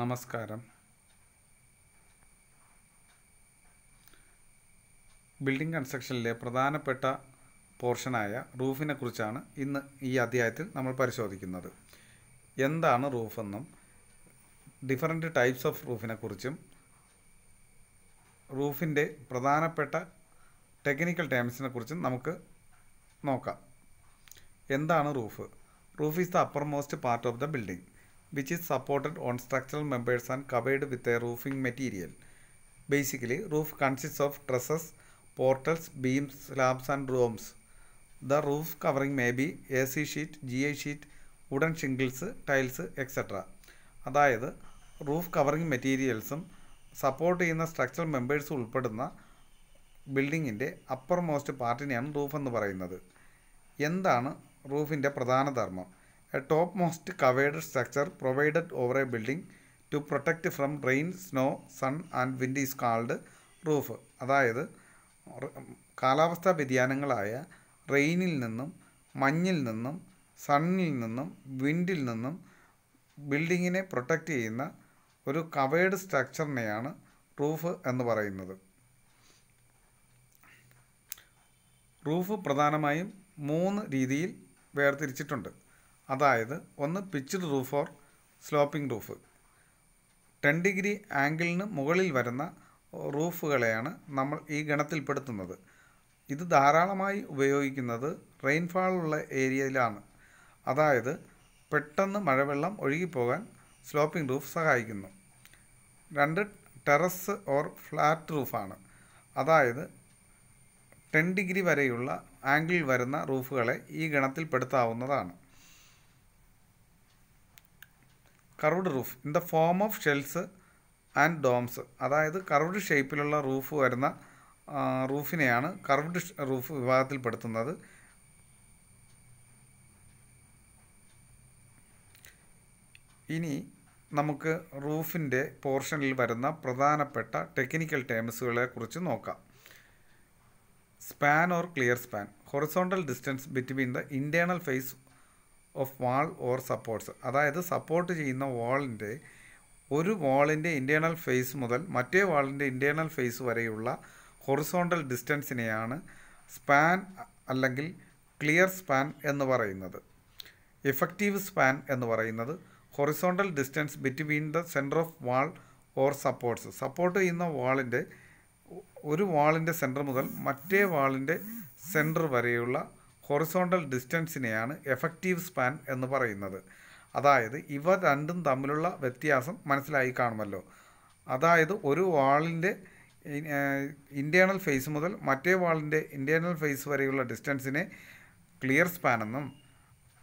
നമസ്കാരം ബിൽഡിംഗ് കൺസ്ട്രക്ഷനിലെ പ്രധാനപ്പെട്ട പോർഷനായ റൂഫിനെ കുറിച്ചാണ് ഇന്ന് ഈ അധ്യായത്തിൽ നമ്മൾ പരിശോധിക്കുന്നത് എന്താണ് റൂഫെന്നും ഡിഫറെൻ്റ് ടൈപ്സ് ഓഫ് റൂഫിനെ കുറിച്ചും റൂഫിൻ്റെ പ്രധാനപ്പെട്ട ടെക്നിക്കൽ ടേംസിനെ കുറിച്ചും നമുക്ക് നോക്കാം എന്താണ് roof roof is the upper most part of the building which is supported on structural members and covered with a roofing material. Basically, roof consists of trusses, portals, beams, slabs and domes. The roof covering may be AC sheet, GA sheet, wooden shingles tiles etcetera അതായത് roof covering മെറ്റീരിയൽസും support ചെയ്യുന്ന structural മെമ്പേഴ്സും ഉൾപ്പെടുന്ന ബിൽഡിങ്ങിൻ്റെ upper most പാർട്ടിനെയാണ് roof എന്ന് പറയുന്നത് എന്താണ് റൂഫിൻ്റെ പ്രധാന ധർമ്മം a top most covered structure provided over a building to protect from rain snow sun and wind is called roof അതായത് കാലാവസ്ഥാ വ്യതിയാനങ്ങളായ റെയിനിൽ നിന്നും മഞ്ഞിൽ നിന്നും സണ്ണിൽ നിന്നും വിൻഡിൽ നിന്നും ബിൽഡിങ്ങിനെ പ്രൊട്ടക്റ്റ് ചെയ്യുന്ന ഒരു കവേഡ് സ്ട്രക്ചറിനെയാണ് റൂഫ് എന്ന് പറയുന്നത് റൂഫ് പ്രധാനമായും മൂന്ന് രീതിയിൽ വേർതിരിച്ചിട്ടുണ്ട് അതായത് ഒന്ന് pitched roof or sloping roof ten degree ആംഗിളിന് മുകളിൽ വരുന്ന റൂഫുകളെയാണ് നമ്മൾ ഈ ഗണത്തിൽപ്പെടുത്തുന്നത് ഇത് ധാരാളമായി ഉപയോഗിക്കുന്നത് റെയിൻഫാൾ ഉള്ള ഏരിയയിലാണ് അതായത് പെട്ടെന്ന് മഴവെള്ളം ഒഴുകിപ്പോകാൻ സ്ലോപ്പിംഗ് റൂഫ് സഹായിക്കുന്നു രണ്ട് ടെറസ് ഓർ ഫ്ലാറ്റ് റൂഫാണ് അതായത് ടെൻ ഡിഗ്രി വരെയുള്ള ആംഗിൾ വരുന്ന റൂഫുകളെ ഈ ഗണത്തിൽപ്പെടുത്താവുന്നതാണ് curved roof in the form of shells and domes അതായത് കർവ്ഡ് ഷേപ്പിലുള്ള റൂഫ് വരുന്ന റൂഫിനെയാണ് കർവ്ഡ് റൂഫ് വിഭാഗത്തിൽപ്പെടുത്തുന്നത് ഇനി നമുക്ക് റൂഫിൻ്റെ പോർഷനിൽ വരുന്ന പ്രധാനപ്പെട്ട ടെക്നിക്കൽ ടേംസുകളെ കുറിച്ച് നോക്കാം span or clear span horizontal distance between the internal face of wall or supports അതായത് സപ്പോർട്ട് ചെയ്യുന്ന വാളിൻ്റെ ഒരു വാളിൻ്റെ ഇൻറ്റേർണൽ ഫേസ് മുതൽ മറ്റേ വാളിൻ്റെ ഇൻറ്റേർണൽ ഫേസ് വരെയുള്ള ഹൊറിസോണ്ടൽ ഡിസ്റ്റൻസിനെയാണ് സ്പാൻ അല്ലെങ്കിൽ ക്ലിയർ സ്പാൻ എന്ന് പറയുന്നത് എഫക്റ്റീവ് സ്പാൻ എന്ന് പറയുന്നത് horizontal distance between the centre of wall or supports support ചെയ്യുന്ന വാളിൻ്റെ ഒരു വാളിൻ്റെ സെൻറ്റർ മുതൽ മറ്റേ വാളിൻ്റെ സെൻറ്റർ വരെയുള്ള ഹൊറിസോണ്ടൽ ഡിസ്റ്റൻസിനെയാണ് എഫക്റ്റീവ് സ്പാൻ എന്ന് പറയുന്നത് അതായത് ഇവ രണ്ടും തമ്മിലുള്ള വ്യത്യാസം മനസ്സിലായി കാണുമല്ലോ അതായത് ഒരു വാളിൻ്റെ ഇൻറ്റേണൽ ഫേസ് മുതൽ മറ്റേ വാളിൻ്റെ ഇൻറ്റേണൽ ഫേസ് വരെയുള്ള ഡിസ്റ്റൻസിനെ ക്ലിയർ സ്പാൻ എന്നും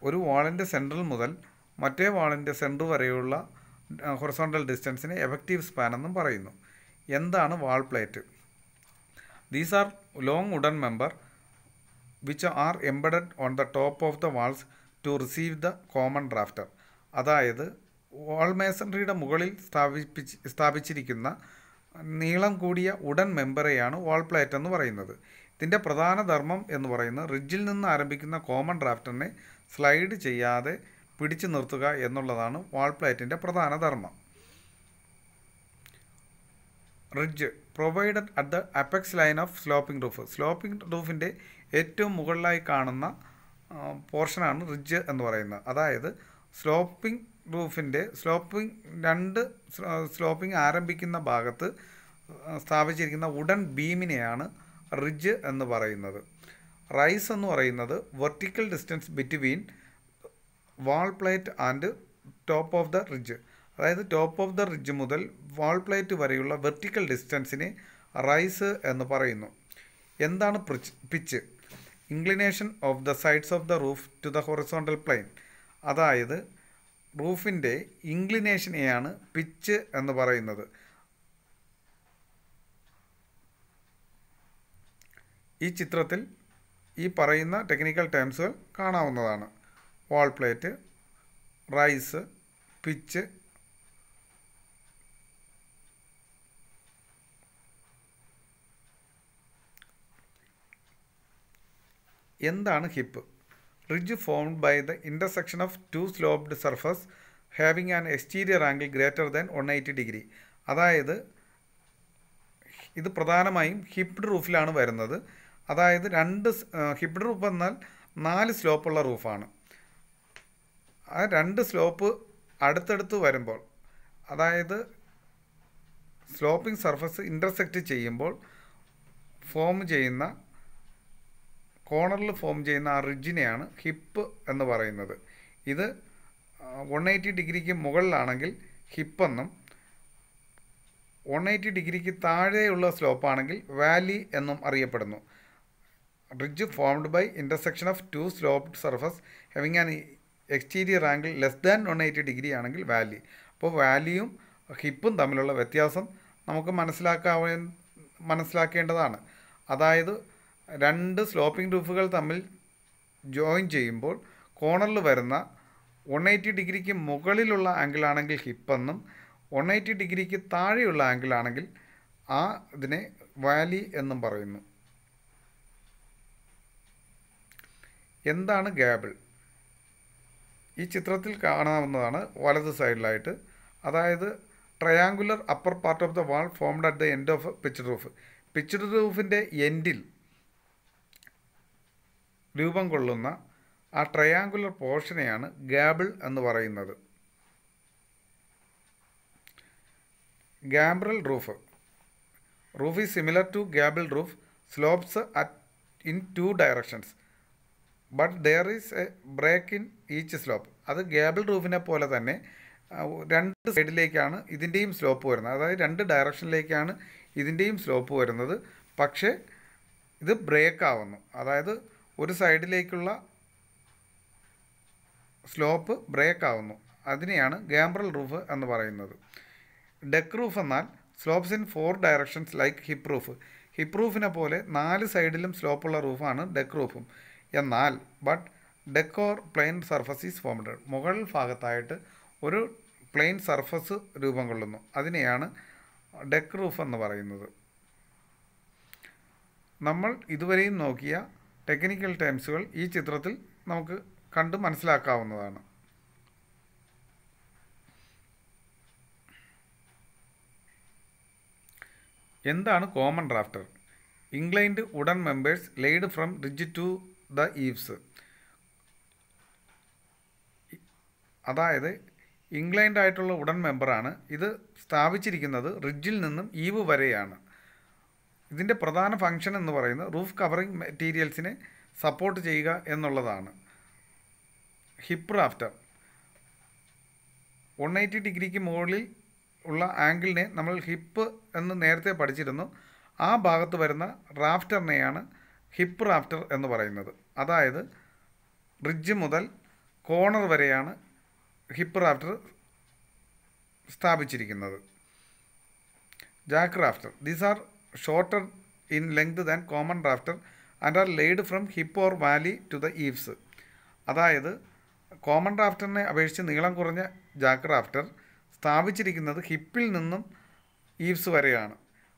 ഒരു വാളിൻ്റെ സെൻട്രൽ മുതൽ മറ്റേ വാളിൻ്റെ സെൻറ്റർ വരെയുള്ള ഹൊറസോണ്ടൽ ഡിസ്റ്റൻസിനെ എഫക്റ്റീവ് സ്പാൻ എന്നും പറയുന്നു എന്താണ് wall plate these are long wooden member which are embedded on the top of the walls to receive the common rafter അതായത് വാൾ മേസൺറിയുടെ മുകളിൽ സ്ഥാപിപ്പിച്ച് സ്ഥാപിച്ചിരിക്കുന്ന നീളം കൂടിയ ഉടൻ മെമ്പറെയാണ് വാൾ പ്ലേറ്റ് എന്ന് പറയുന്നത് ഇതിൻ്റെ പ്രധാന ധർമ്മം എന്ന് പറയുന്നത് റിഡ്ജിൽ നിന്ന് ആരംഭിക്കുന്ന കോമൺ ഡ്രാഫ്റ്ററിനെ സ്ലൈഡ് ചെയ്യാതെ പിടിച്ചു നിർത്തുക എന്നുള്ളതാണ് വാൾ പ്ലേറ്റിൻ്റെ പ്രധാന ധർമ്മം ridge provided at the apex line of sloping roof sloping റൂഫിൻ്റെ ഏറ്റവും മുകളിലായി കാണുന്ന പോർഷനാണ് റിഡ്ജ് എന്ന് പറയുന്നത് അതായത് സ്ലോപ്പിംഗ് റൂഫിൻ്റെ സ്ലോപ്പിംഗ് രണ്ട് സ്ലോപ്പിംഗ് ആരംഭിക്കുന്ന ഭാഗത്ത് സ്ഥാപിച്ചിരിക്കുന്ന ഉടൻ ബീമിനെയാണ് റിഡ്ജ് എന്ന് പറയുന്നത് റൈസ് എന്ന് പറയുന്നത് vertical distance between wall plate and top of the ridge അതായത് ടോപ്പ് ഓഫ് ദ റിഡ്ജ് മുതൽ വാൾ പ്ലേറ്റ് വരെയുള്ള വെർട്ടിക്കൽ ഡിസ്റ്റൻസിനെ റൈസ് എന്ന് പറയുന്നു എന്താണ് pitch inclination of the sides of the roof to the horizontal plane അതായത് റൂഫിൻ്റെ ഇൻക്ലിനേഷനെയാണ് പിച്ച് എന്ന് പറയുന്നത് ഈ ചിത്രത്തിൽ ഈ പറയുന്ന ടെക്നിക്കൽ ടേംസുകൾ കാണാവുന്നതാണ് വാൾ പ്ലേറ്റ് റൈസ് പിച്ച് എന്താണ് hip ridge formed by the intersection of two sloped surface having an exterior angle greater than one eighty degree അതായത് ഇത് പ്രധാനമായും ഹിപ്ഡ് റൂഫിലാണ് വരുന്നത് അതായത് രണ്ട് ഹിപ്ഡ് റൂഫ് എന്നാൽ നാല് സ്ലോപ്പുള്ള റൂഫാണ് ആ രണ്ട് സ്ലോപ്പ് അടുത്തടുത്ത് വരുമ്പോൾ അതായത് സ്ലോപ്പിംഗ് സർഫസ് ഇൻ്റർസെക്റ്റ് ചെയ്യുമ്പോൾ ഫോം ചെയ്യുന്ന കോണറിൽ ഫോം ചെയ്യുന്ന ആ റിഡ്ജിനെയാണ് ഹിപ്പ് എന്ന് പറയുന്നത് ഇത് വൺ എയ്റ്റി ഡിഗ്രിക്ക് മുകളിലാണെങ്കിൽ ഹിപ്പെന്നും വൺ എയ്റ്റി ഡിഗ്രിക്ക് താഴെയുള്ള സ്ലോപ്പാണെങ്കിൽ വാലി എന്നും അറിയപ്പെടുന്നു ridge formed by intersection of two sloped surface having an exterior angle less than one eighty degree ആണെങ്കിൽ വാലി അപ്പോൾ വാലിയും ഹിപ്പും തമ്മിലുള്ള വ്യത്യാസം നമുക്ക് മനസ്സിലാക്കാൻ മനസ്സിലാക്കേണ്ടതാണ് അതായത് രണ്ട് സ്ലോപ്പിംഗ് റൂഫുകൾ തമ്മിൽ ജോയിൻ ചെയ്യുമ്പോൾ കോർണറിൽ വരുന്ന വൺ എയ്റ്റി ഡിഗ്രിക്ക് മുകളിലുള്ള ആംഗിളാണെങ്കിൽ ഹിപ്പെന്നും വൺ എയ്റ്റി ഡിഗ്രിക്ക് താഴെയുള്ള ആംഗിളാണെങ്കിൽ ആ ഇതിനെ വാലി എന്നും പറയുന്നു എന്താണ് ഗ്യാബിൾ ഈ ചിത്രത്തിൽ കാണാവുന്നതാണ് വലത് സൈഡിലായിട്ട് അതായത് triangular upper part of the wall formed at the end of pitched roof pitched റൂഫിൻ്റെ എൻഡിൽ രൂപം കൊള്ളുന്ന ആ ട്രയാങ്കുലർ പോർഷനെയാണ് ഗാബിൾ എന്ന് പറയുന്നത് gambrel roof roof is similar to gable roof slopes at in two directions but there is a break in each slope അത് gable റൂഫിനെ പോലെ തന്നെ രണ്ട് സൈഡിലേക്കാണ് ഇതിൻ്റെയും സ്ലോപ്പ് വരുന്നത് അതായത് രണ്ട് ഡയറക്ഷനിലേക്കാണ് ഇതിൻ്റെയും സ്ലോപ്പ് വരുന്നത് പക്ഷേ ഇത് ബ്രേക്ക് ആവുന്നു അതായത് ഒരു സൈഡിലേക്കുള്ള സ്ലോപ്പ് ബ്രേക്ക് ആവുന്നു അതിനെയാണ് ഗാംബ്രൽ റൂഫ് എന്ന് പറയുന്നത് ഡെക്ക് റൂഫ് എന്നാൽ slopes in four directions like hip roof hip റൂഫിനെ പോലെ നാല് സൈഡിലും സ്ലോപ്പുള്ള റൂഫാണ് ഡെക്ക് റൂഫും എന്നാൽ but deck or plain surface is formed മുകൾ ഭാഗത്തായിട്ട് ഒരു പ്ലെയിൻ സർഫസ് രൂപം കൊള്ളുന്നു അതിനെയാണ് ഡെക്ക് റൂഫ് എന്ന് പറയുന്നത് നമ്മൾ ഇതുവരെയും നോക്കിയ ടെക്നിക്കൽ ടേംസുകൾ ഈ ചിത്രത്തിൽ നമുക്ക് കണ്ട് മനസ്സിലാക്കാവുന്നതാണ് എന്താണ് common rafter inclined wooden members laid from ridge to the eaves അതായത് ഇംഗ്ലൈൻഡായിട്ടുള്ള ഉടൻ മെമ്പറാണ് ഇത് സ്ഥാപിച്ചിരിക്കുന്നത് റിഡ്ജിൽ നിന്നും ഈവ് വരെയാണ് ഇതിൻ്റെ പ്രധാന ഫങ്ഷൻ എന്ന് പറയുന്നത് റൂഫ് കവറിംഗ് മെറ്റീരിയൽസിനെ സപ്പോർട്ട് ചെയ്യുക എന്നുള്ളതാണ് ഹിപ്പ് റാഫ്റ്റർ വൺ എയ്റ്റി ഡിഗ്രിക്ക് മുകളിൽ ഉള്ള ആംഗിളിനെ നമ്മൾ ഹിപ്പ് എന്ന് നേരത്തെ പഠിച്ചിരുന്നു ആ ഭാഗത്ത് വരുന്ന റാഫ്റ്ററിനെയാണ് ഹിപ്പ് റാഫ്റ്റർ എന്ന് പറയുന്നത് അതായത് ബ്രിഡ്ജ് മുതൽ കോണർ വരെയാണ് ഹിപ്പ് റാഫ്റ്റർ സ്ഥാപിച്ചിരിക്കുന്നത് jack rafter these are shorter in length than common rafter and are laid from hip or valley to the eaves അതായത് കോമൺ ഡ്രാഫ്റ്ററിനെ അപേക്ഷിച്ച് നീളം കുറഞ്ഞ ജാക്ക് ഡ്രാഫ്റ്റർ സ്ഥാപിച്ചിരിക്കുന്നത് ഹിപ്പിൽ നിന്നും ഈവ്സ് വരെയാണ്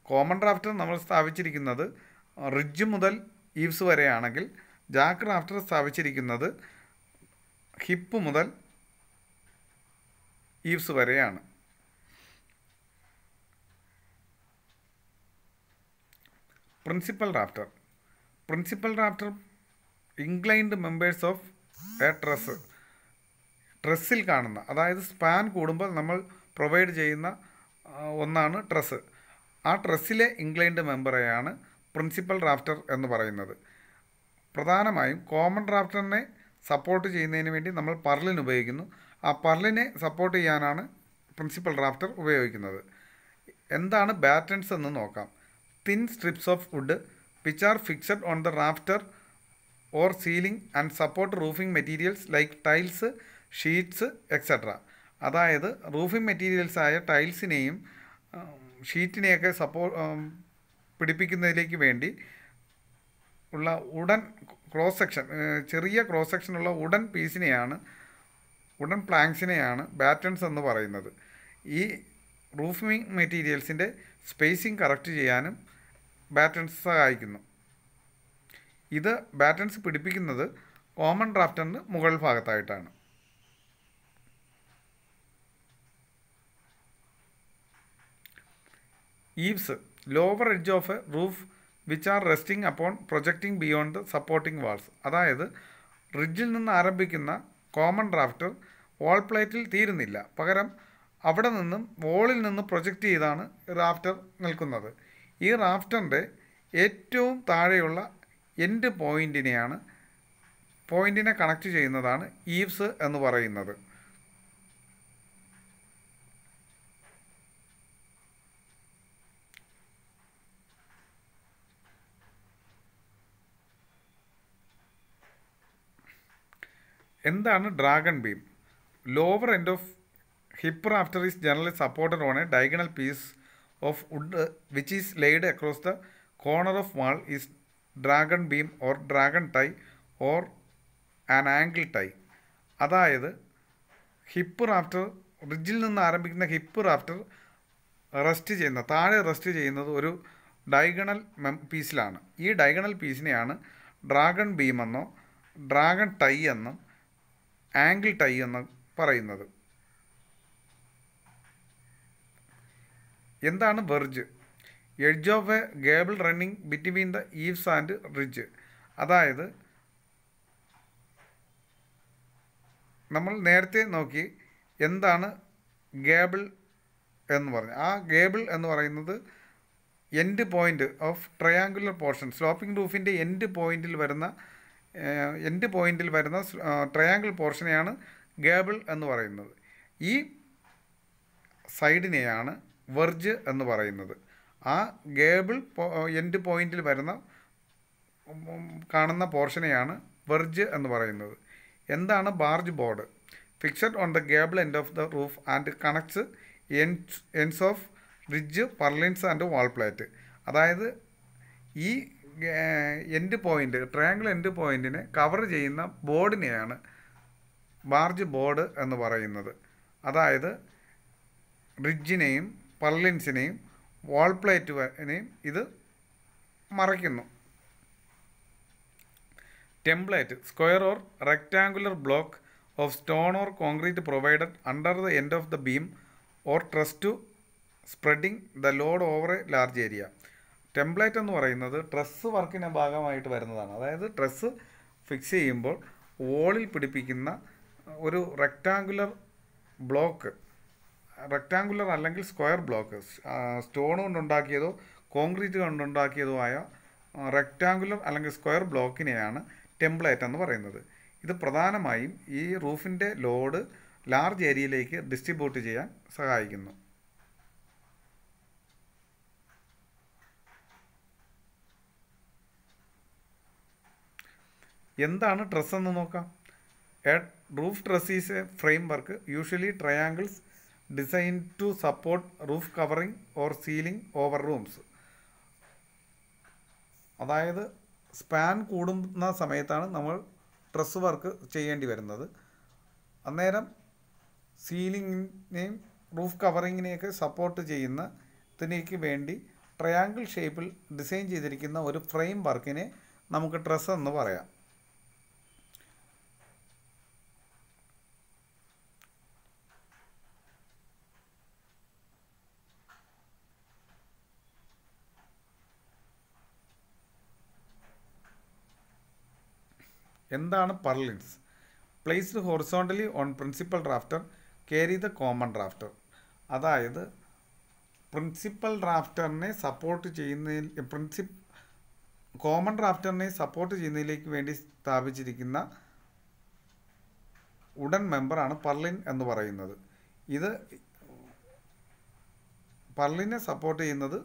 കോമൺ ഡ്രാഫ്റ്റർ നമ്മൾ സ്ഥാപിച്ചിരിക്കുന്നത് റിഡ്ജ് മുതൽ ഈവ്സ് വരെയാണെങ്കിൽ ജാക്ക് ഡ്രാഫ്റ്റർ സ്ഥാപിച്ചിരിക്കുന്നത് ഹിപ്പ് മുതൽ ഈവ്സ് വരെയാണ് principal rafter principal rafter inclined members of a truss ട്രസ്സിൽ കാണുന്ന അതായത് സ്പാൻ കൂടുമ്പോൾ നമ്മൾ പ്രൊവൈഡ് ചെയ്യുന്ന ഒന്നാണ് ട്രസ് ആ ട്രസ്സിലെ ഇൻക്ലൈൻഡ് മെമ്പറെയാണ് പ്രിൻസിപ്പൽ റാഫ്റ്റർ എന്ന് പറയുന്നത് പ്രധാനമായും കോമൺ റാഫ്റ്ററിനെ സപ്പോർട്ട് ചെയ്യുന്നതിന് വേണ്ടി നമ്മൾ പർലിൻ ഉപയോഗിക്കുന്നു ആ പർലിനെ സപ്പോർട്ട് ചെയ്യാനാണ് പ്രിൻസിപ്പൽ റാഫ്റ്റർ ഉപയോഗിക്കുന്നത് എന്താണ് ബാറ്റൻസ് എന്ന് നോക്കാം thin strips of wood which are fixed on the rafter or ceiling and support roofing materials like tiles sheets etcetera അതായത് റൂഫിംഗ് മെറ്റീരിയൽസായ ടൈൽസിനെയും ഷീറ്റിനെയൊക്കെ സപ്പോ പിടിപ്പിക്കുന്നതിലേക്ക് വേണ്ടി ഉള്ള ഉടൻ ക്രോസ് സെക്ഷൻ ചെറിയ ക്രോസ് സെക്ഷനുള്ള ഉടൻ പീസിനെയാണ് ഉടൻ പ്ലാങ്ക്സിനെയാണ് ബാറ്റൺസ് എന്ന് പറയുന്നത് ഈ റൂഫിംഗ് മെറ്റീരിയൽസിൻ്റെ സ്പേസിംഗ് കറക്റ്റ് ചെയ്യാനും ബാറ്റൺസ് സഹായിക്കുന്നു ഇത് ബാറ്റൺസ് പിടിപ്പിക്കുന്നത് കോമൺ ഡ്രാഫ്റ്ററിന് മുകൾ ഭാഗത്തായിട്ടാണ് eaves lower edge of a roof which are resting upon projecting beyond supporting walls അതായത് റിഡ്ജിൽ നിന്ന് ആരംഭിക്കുന്ന കോമൺ ഡ്രാഫ്റ്റർ വാൾ പ്ലേറ്റിൽ തീരുന്നില്ല പകരം അവിടെ നിന്നും വോളിൽ നിന്ന് പ്രൊജക്റ്റ് ചെയ്താണ് റാഫ്റ്റർ നിൽക്കുന്നത് ഈ റാഫ്റ്ററിൻ്റെ ഏറ്റവും താഴെയുള്ള എൻഡ് പോയിൻറ്റിനെയാണ് പോയിൻറ്റിനെ കണക്ട് ചെയ്യുന്നതാണ് ഈവ്സ് എന്ന് പറയുന്നത് എന്താണ് dragon beam lower end of hip rafter is generally supported on a diagonal piece of wood which is laid across the corner of wall is dragon beam or dragon tie or an angle tie അതായത് hip rafter റിഡ്ജിൽ നിന്ന് ആരംഭിക്കുന്ന hip rafter rest ചെയ്യുന്ന താഴെ rest ചെയ്യുന്നത് ഒരു diagonal മെം പീസിലാണ് ഈ ഡയഗണൽ പീസിനെയാണ് ഡ്രാഗൺ ബീം എന്നോ ഡ്രാഗൺ ടൈ എന്നും ആംഗിൾ ടൈ എന്നും പറയുന്നത് എന്താണ് verge edge of a gable running between the eaves and ridge അതായത് നമ്മൾ നേരത്തെ നോക്കി എന്താണ് ഗേബിൾ എന്ന് പറഞ്ഞു ആ ഗേബിൾ എന്ന് പറയുന്നത് end point of triangular portion sloping റൂഫിൻ്റെ എൻഡ് പോയിൻറ്റിൽ വരുന്ന എൻഡ് പോയിൻറ്റിൽ വരുന്ന ട്രയാങ്കിൾ പോർഷനെയാണ് ഗേബിൾ എന്ന് പറയുന്നത് ഈ സൈഡിനെയാണ് വെർജ് എന്ന് പറയുന്നത് ആ ഗേബിൾ എൻഡ് പോയിന്റിൽ വരുന്ന കാണുന്ന പോർഷനെയാണ് വെർജ് എന്ന് പറയുന്നത് എന്താണ് barge board fixed on the gable end of the roof and connects ends ends of ridge purlins and wall plate അതായത് ഈ എൻഡ് പോയിൻ്റ് ട്രയാങ്കിൾ എൻഡ് പോയിൻറ്റിനെ കവർ ചെയ്യുന്ന ബോർഡിനെയാണ് ബാർജ് ബോർഡ് എന്ന് പറയുന്നത് അതായത് റിഡ്ജിനെയും പർലിൻസിനെയും വാൾ പ്ലേറ്റിനെയും ഇത് മറയ്ക്കുന്നു template square or rectangular block of stone or concrete provided under the end of the beam or truss to spreading the load over a large area template എന്ന് പറയുന്നത് ഡ്രസ്സ് വർക്കിൻ്റെ ഭാഗമായിട്ട് വരുന്നതാണ് അതായത് ഡ്രസ്സ് ഫിക്സ് ചെയ്യുമ്പോൾ വോളിൽ പിടിപ്പിക്കുന്ന ഒരു റെക്റ്റാങ്കുലർ ബ്ലോക്ക് റെക്റ്റാങ്കുലർ അല്ലെങ്കിൽ സ്ക്വയർ ബ്ലോക്ക് സ്റ്റോൺ കൊണ്ടുണ്ടാക്കിയതോ കോൺക്രീറ്റ് കൊണ്ടുണ്ടാക്കിയതോ ആയ റെക്റ്റാങ്കുലർ അല്ലെങ്കിൽ സ്ക്വയർ ബ്ലോക്കിനെയാണ് ടെംപ്ലേറ്റ് എന്ന് പറയുന്നത് ഇത് പ്രധാനമായും ഈ റൂഫിൻ്റെ ലോഡ് ലാർജ് ഏരിയയിലേക്ക് ഡിസ്ട്രിബ്യൂട്ട് ചെയ്യാൻ സഹായിക്കുന്നു എന്താണ് ട്രസ് എന്ന് നോക്കാം roof truss is a framework usually triangles design to support roof covering or ceiling over rooms അതായത് സ്പാൻ കൂടുന്ന സമയത്താണ് നമ്മൾ ട്രസ് വർക്ക് ചെയ്യേണ്ടി വരുന്നത് അന്നേരം സീലിങ്ങിനെയും റൂഫ് കവറിങ്ങിനെയൊക്കെ സപ്പോർട്ട് ചെയ്യുന്നതിനേക്ക് വേണ്ടി ട്രയാങ്കിൾ ഷേപ്പിൽ ഡിസൈൻ ചെയ്തിരിക്കുന്ന ഒരു ഫ്രെയിം വർക്കിനെ നമുക്ക് ട്രസ് എന്ന് പറയാം എന്താണ് purlins placed horizontally on principal rafter carry the common rafter അതായത് പ്രിൻസിപ്പൽ ഡ്രാഫ്റ്ററിനെ സപ്പോർട്ട് ചെയ്യുന്നതിൽ പ്രിൻസിപ്പ് കോമൺ ഡ്രാഫ്റ്ററിനെ സപ്പോർട്ട് ചെയ്യുന്നതിലേക്ക് വേണ്ടി സ്ഥാപിച്ചിരിക്കുന്ന ഉടൻ മെമ്പറാണ് പർലിൻ എന്ന് പറയുന്നത് ഇത് പർലിനെ സപ്പോർട്ട് ചെയ്യുന്നത്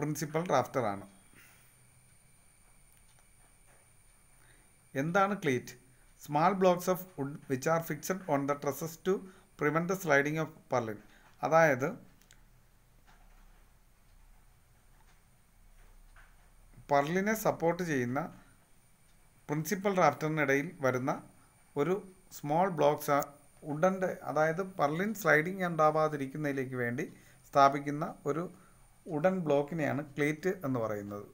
പ്രിൻസിപ്പൽ ഡ്രാഫ്റ്ററാണ് എന്താണ് cleat small blocks of wood which are fixed on the trusses to prevent the sliding of purlin അതായത് പർലിനെ സപ്പോർട്ട് ചെയ്യുന്ന പ്രിൻസിപ്പൽ റാഫ്റ്ററിനിടയിൽ വരുന്ന ഒരു സ്മോൾ ബ്ലോക്സ് ഉഡൻ്റെ അതായത് പർലിൻ സ്ലൈഡിങ് ഉണ്ടാവാതിരിക്കുന്നതിലേക്ക് വേണ്ടി സ്ഥാപിക്കുന്ന ഒരു ഉടൻ ബ്ലോക്കിനെയാണ് ക്ലേറ്റ് എന്ന് പറയുന്നത്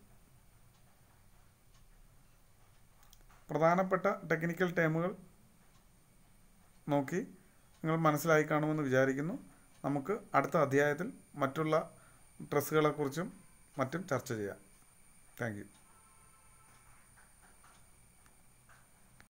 പ്രധാനപ്പെട്ട ടെക്നിക്കൽ ടേമുകൾ നോക്കി നിങ്ങൾ മനസ്സിലായി കാണുമെന്ന് വിചാരിക്കുന്നു നമുക്ക് അടുത്ത അധ്യായത്തിൽ മറ്റുള്ള ഡ്രസ്സുകളെക്കുറിച്ചും മറ്റും ചർച്ച ചെയ്യാം താങ്ക്